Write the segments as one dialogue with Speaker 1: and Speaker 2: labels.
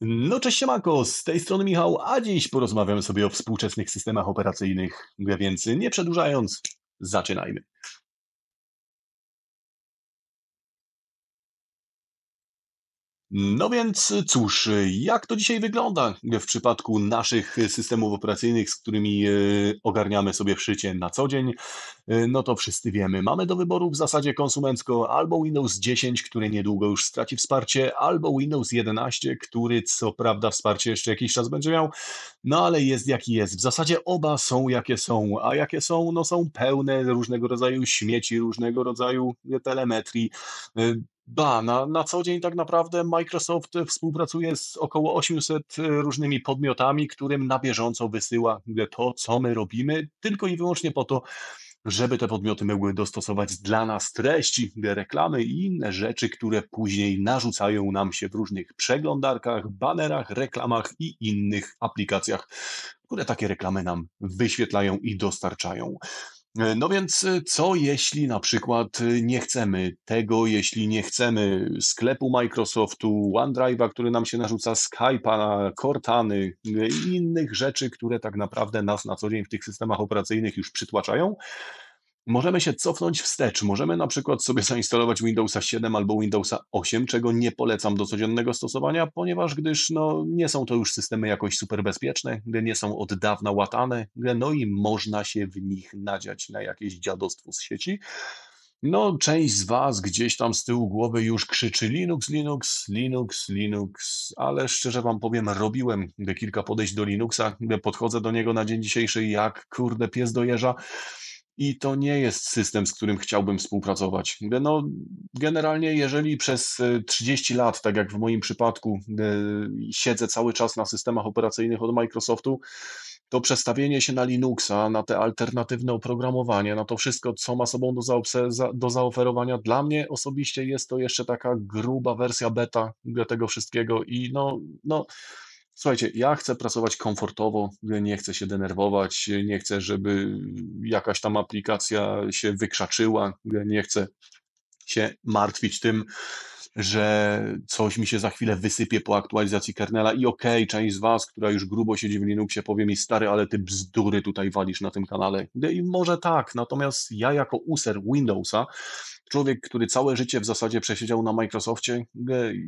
Speaker 1: No cześć siemako, z tej strony Michał, a dziś porozmawiamy sobie o współczesnych systemach operacyjnych, więc nie przedłużając, zaczynajmy. No więc cóż, jak to dzisiaj wygląda w przypadku naszych systemów operacyjnych, z którymi e, ogarniamy sobie szycie na co dzień? E, no to wszyscy wiemy. Mamy do wyboru w zasadzie konsumencko albo Windows 10, które niedługo już straci wsparcie, albo Windows 11, który co prawda wsparcie jeszcze jakiś czas będzie miał, no ale jest jaki jest. W zasadzie oba są jakie są, a jakie są? No są pełne różnego rodzaju śmieci, różnego rodzaju telemetrii, e, Ba, na, na co dzień tak naprawdę Microsoft współpracuje z około 800 y, różnymi podmiotami, którym na bieżąco wysyła to, co my robimy, tylko i wyłącznie po to, żeby te podmioty mogły dostosować dla nas treści, reklamy i inne rzeczy, które później narzucają nam się w różnych przeglądarkach, banerach, reklamach i innych aplikacjach, które takie reklamy nam wyświetlają i dostarczają. E, no więc e, co jeśli na przykład e, nie chcemy tego, jeśli nie chcemy sklepu Microsoftu, OneDrive'a, który nam się narzuca, Skype'a, Cortany i innych rzeczy, które tak naprawdę nas na co dzień w tych systemach operacyjnych już przytłaczają, Możemy się cofnąć wstecz, możemy na przykład sobie zainstalować Windowsa 7 albo Windowsa 8, czego nie polecam do codziennego stosowania, ponieważ gdyż no, nie są to już systemy jakoś super bezpieczne, gdy nie są od dawna łatane, no i można się w nich nadziać na jakieś dziadostwo z sieci. No, część z Was gdzieś tam z tyłu głowy już krzyczy Linux, Linux, Linux, Linux, ale szczerze Wam powiem, robiłem kilka podejść do Linuxa, podchodzę do niego na dzień dzisiejszy jak kurde pies do jeża i to nie jest system, z którym chciałbym współpracować. No, generalnie, jeżeli przez 30 e, lat, tak jak w moim przypadku, e, siedzę cały czas na systemach operacyjnych od Microsoftu, to przestawienie się na Linuxa, na te alternatywne oprogramowanie, na to wszystko, co ma sobą do, zaobse- do zaoferowania, dla mnie osobiście jest to jeszcze taka gruba wersja beta tego wszystkiego i no, no Słuchajcie, ja chcę pracować komfortowo, nie chcę się denerwować, nie chcę, żeby jakaś tam aplikacja się wykrzaczyła, nie chcę się martwić tym, że coś mi się za chwilę wysypie po aktualizacji kernela i okej, okay, część z Was, która już grubo siedzi w Linuxie, powie mi stary, ale ty bzdury tutaj walisz na tym kanale. No I może tak, natomiast ja jako user Windowsa, człowiek, który całe życie w zasadzie przesiedział na Microsoftie, e,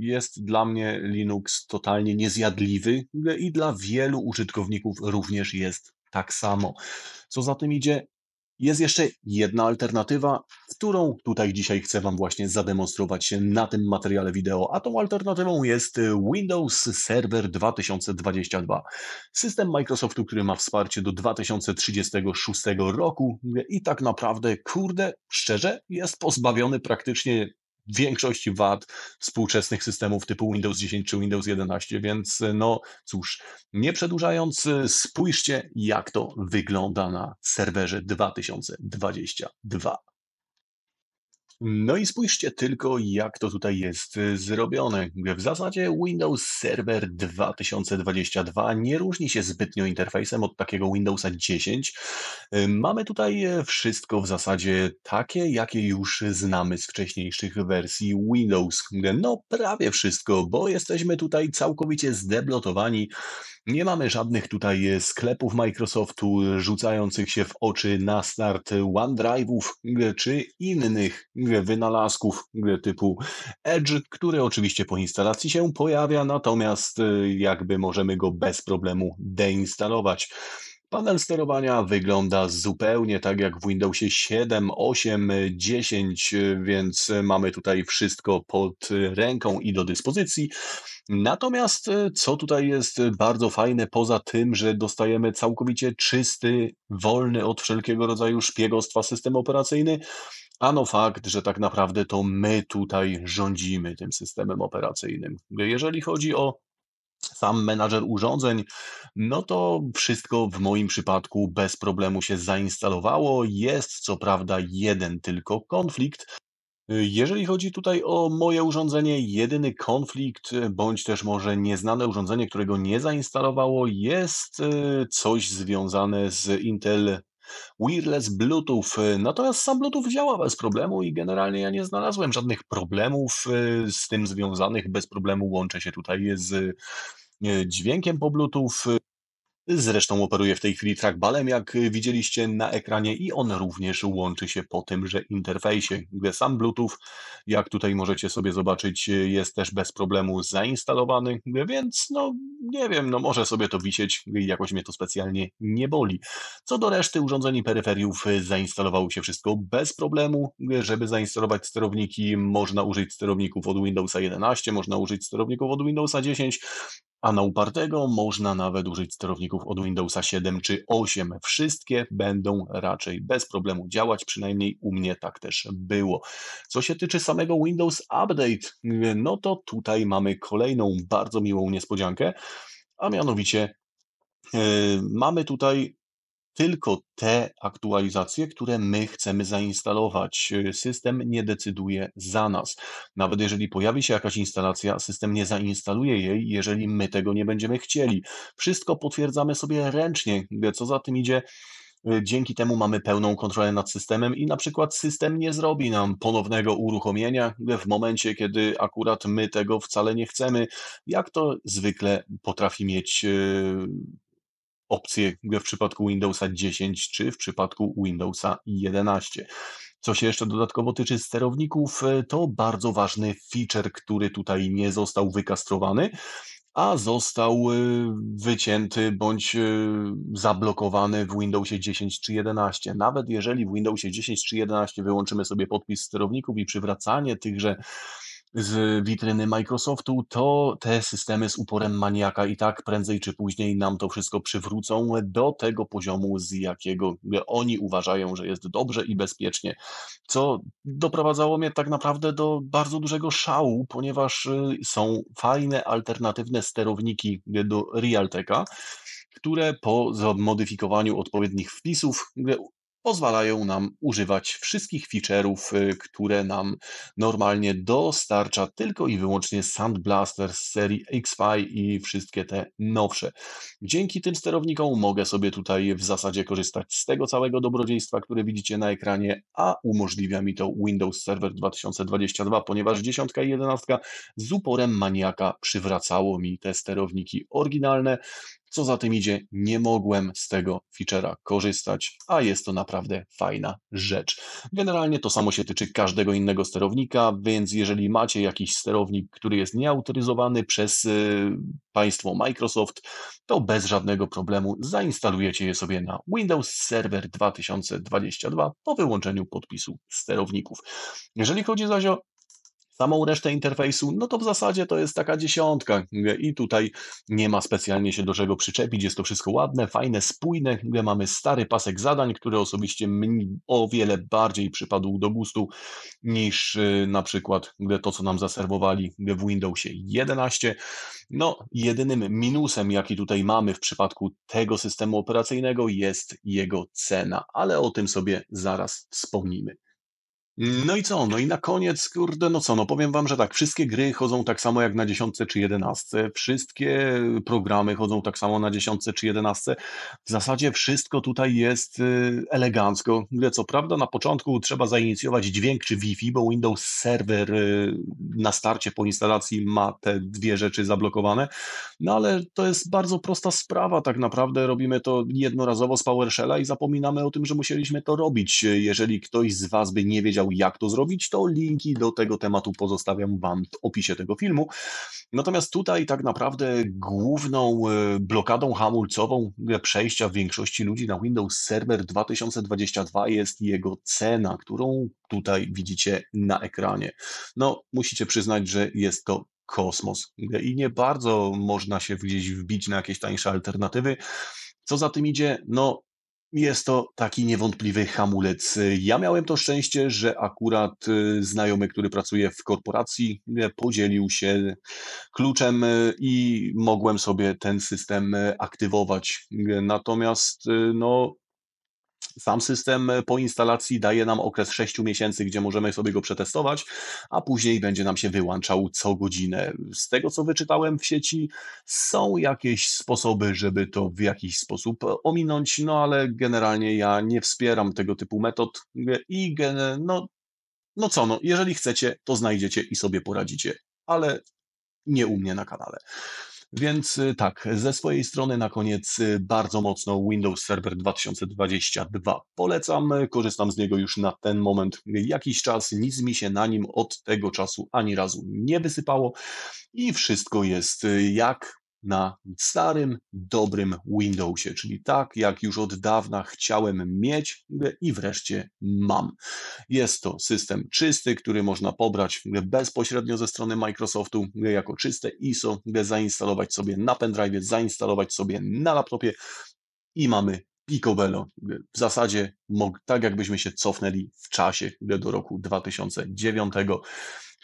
Speaker 1: jest dla mnie Linux totalnie niezjadliwy e, i dla wielu użytkowników również jest tak samo. Co za tym idzie, jest jeszcze jedna alternatywa, którą tutaj dzisiaj chcę Wam właśnie zademonstrować na tym materiale wideo, a tą alternatywą jest Windows Server 2022. System Microsoftu, który ma wsparcie do 2036 roku i tak naprawdę, kurde, szczerze, jest pozbawiony praktycznie większości wad współczesnych systemów typu Windows 10 czy Windows 11, więc y, no cóż, nie przedłużając, y, spójrzcie jak to wygląda na serwerze 2022. No i spójrzcie tylko, jak to tutaj jest y, zrobione. W zasadzie Windows Server 2022 nie różni się zbytnio interfejsem od takiego Windowsa 10. Y, mamy tutaj y, wszystko w zasadzie takie, jakie już znamy z wcześniejszych wersji Windows. No prawie wszystko, bo jesteśmy tutaj całkowicie zdeblotowani. Nie mamy żadnych tutaj sklepów Microsoftu rzucających się w oczy na start OneDrive'ów czy innych wynalazków typu Edge, który oczywiście po instalacji się pojawia, natomiast y, jakby możemy go bez problemu deinstalować. Panel sterowania wygląda zupełnie tak jak w Windowsie 7, 8, 10, więc mamy tutaj wszystko pod ręką i do dyspozycji. Natomiast y, co tutaj jest bardzo fajne, poza tym, że dostajemy całkowicie czysty, wolny od wszelkiego rodzaju szpiegostwa system operacyjny, Ano fakt, że tak naprawdę to my tutaj rządzimy tym systemem operacyjnym. Jeżeli chodzi o sam menadżer urządzeń, no to wszystko w moim przypadku bez problemu się zainstalowało. Jest co prawda jeden tylko konflikt. Jeżeli chodzi tutaj o moje urządzenie, jedyny konflikt, bądź też może nieznane urządzenie, którego nie zainstalowało, jest e, coś związane z Intel wireless Bluetooth. Y, Natomiast no sam Bluetooth działa bez problemu i generalnie ja nie znalazłem żadnych problemów y, z tym związanych. Bez problemu łączę się tutaj z y, dźwiękiem po Bluetooth, Zresztą operuje w tej chwili trackballem, jak y, widzieliście na ekranie i on również łączy się po tymże interfejsie, gdzie sam Bluetooth, jak tutaj możecie sobie zobaczyć, y, jest też bez problemu zainstalowany, więc no nie wiem, no może sobie to wisieć, jakoś mnie to specjalnie nie boli. Co do reszty urządzeń i peryferiów y, zainstalowało się wszystko bez problemu, żeby zainstalować sterowniki można użyć sterowników od Windowsa 11, można użyć sterowników od Windowsa 10, a na upartego można nawet użyć sterowników od Windowsa 7 czy 8. Wszystkie będą raczej bez problemu działać, przynajmniej u mnie tak też było. Co się tyczy samego Windows Update, no to tutaj mamy kolejną bardzo miłą niespodziankę, a mianowicie e, Mamy tutaj tylko te aktualizacje, które my chcemy zainstalować. Y, system nie decyduje za nas. Nawet jeżeli pojawi się jakaś instalacja, system nie zainstaluje jej, jeżeli my tego nie będziemy chcieli. Wszystko potwierdzamy sobie ręcznie. Co za tym idzie, y, Dzięki temu mamy pełną kontrolę nad systemem i na przykład system nie zrobi nam ponownego uruchomienia w momencie, kiedy akurat my tego wcale nie chcemy, jak to zwykle potrafi mieć y, opcje w przypadku Windowsa 10 czy w przypadku Windowsa 11. Co się jeszcze dodatkowo tyczy sterowników, e, to bardzo ważny feature, który tutaj nie został wykastrowany, a został e, wycięty bądź e, zablokowany w Windowsie 10 czy 11. Nawet jeżeli w Windowsie 10 czy 11 wyłączymy sobie podpis sterowników i przywracanie tychże z witryny Microsoftu, to te systemy z uporem maniaka i tak prędzej czy później nam to wszystko przywrócą do tego poziomu, z jakiego oni uważają, że jest dobrze i bezpiecznie. Co doprowadzało mnie tak naprawdę do bardzo dużego szału, ponieważ y, są fajne alternatywne sterowniki do Realteka które po zmodyfikowaniu odpowiednich wpisów pozwalają nam używać wszystkich feature'ów, y, które nam normalnie dostarcza tylko i wyłącznie Sandblaster z serii XPI i wszystkie te nowsze. Dzięki tym sterownikom mogę sobie tutaj w zasadzie korzystać z tego całego dobrodziejstwa, które widzicie na ekranie, a umożliwia mi to Windows Server 2022, ponieważ 10 i 11 z uporem maniaka przywracało mi te sterowniki oryginalne, co za tym idzie, nie mogłem z tego feature'a korzystać, a jest to naprawdę fajna rzecz. Generalnie to samo się tyczy każdego innego sterownika, więc jeżeli macie jakiś sterownik, który jest nieautoryzowany przez y, państwo Microsoft, to bez żadnego problemu zainstalujecie je sobie na Windows Server 2022 po wyłączeniu podpisu sterowników. Jeżeli chodzi zaś o samą resztę interfejsu, no to w zasadzie to jest taka dziesiątka i tutaj nie ma specjalnie się do czego przyczepić, jest to wszystko ładne, fajne, spójne, mamy stary pasek zadań, który osobiście mi o wiele bardziej przypadł do gustu niż y, na przykład to, co nam zaserwowali w Windowsie 11. No, jedynym minusem, jaki tutaj mamy w przypadku tego systemu operacyjnego jest jego cena, ale o tym sobie zaraz wspomnimy. No i co? No i na koniec, kurde, no co? No powiem wam, że tak, wszystkie gry chodzą tak samo jak na dziesiątce czy jedenastce, wszystkie programy chodzą tak samo na dziesiątce czy jedenastce. W zasadzie wszystko tutaj jest y, elegancko. Mówię, co prawda na początku trzeba zainicjować dźwięk czy Wi-Fi, bo Windows Server y, na starcie po instalacji ma te dwie rzeczy zablokowane, no ale to jest bardzo prosta sprawa tak naprawdę. Robimy to jednorazowo z PowerShella i zapominamy o tym, że musieliśmy to robić. Jeżeli ktoś z was by nie wiedział wiedział, jak to zrobić, to linki do tego tematu pozostawiam Wam w opisie tego filmu. Natomiast tutaj tak naprawdę główną e, blokadą hamulcową e, przejścia większości ludzi na Windows Server 2022 jest jego cena, którą tutaj widzicie na ekranie. No, musicie przyznać, że jest to kosmos i nie bardzo można się gdzieś wbić na jakieś tańsze alternatywy. Co za tym idzie? No, jest to taki niewątpliwy hamulec. Ja miałem to szczęście, że akurat y, znajomy, który pracuje w korporacji, e, podzielił się kluczem e, i mogłem sobie ten system e, aktywować. Natomiast no, sam system e, po instalacji daje nam okres 6 miesięcy, gdzie możemy sobie go przetestować, a później będzie nam się wyłączał co godzinę. Z tego, co wyczytałem w sieci, są jakieś sposoby, żeby to w jakiś sposób e, ominąć, no ale generalnie ja nie wspieram tego typu metod e, i no, no co, no, jeżeli chcecie, to znajdziecie i sobie poradzicie, ale nie u mnie na kanale. Więc y, tak, ze swojej strony na koniec y, bardzo mocno Windows Server 2022 polecam. Y, korzystam z niego już na ten moment jakiś czas. Nic mi się na nim od tego czasu ani razu nie wysypało i wszystko jest jak na starym, dobrym Windowsie, czyli tak jak już od dawna chciałem mieć i wreszcie mam. Jest to system czysty, który można pobrać bezpośrednio ze strony Microsoftu jako czyste ISO, zainstalować sobie na pendrive, zainstalować sobie na laptopie i mamy Picobello. W zasadzie tak jakbyśmy się cofnęli w czasie do roku 2009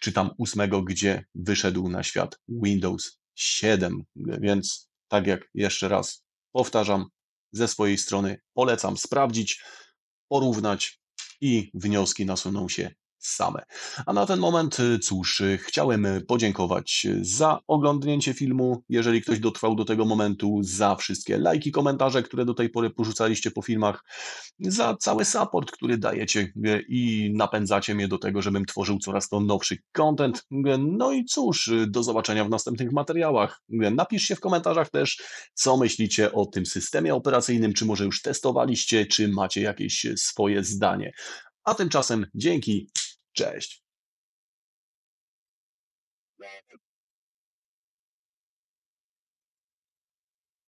Speaker 1: czy tam 8, gdzie wyszedł na świat Windows 7. Więc tak jak jeszcze raz powtarzam, ze swojej strony polecam sprawdzić, porównać i wnioski nasuną się same. A na ten moment, y, cóż, y, chciałem y, podziękować za oglądnięcie filmu, jeżeli ktoś dotrwał do tego momentu, za wszystkie lajki, komentarze, które do tej pory porzucaliście po filmach, za cały support, który dajecie i napędzacie mnie do tego, żebym tworzył coraz to nowszy content. No i cóż, do zobaczenia w następnych materiałach. Napiszcie w komentarzach też, co myślicie o tym systemie operacyjnym, czy może już testowaliście, czy macie jakieś swoje zdanie. A tymczasem dzięki Cześć.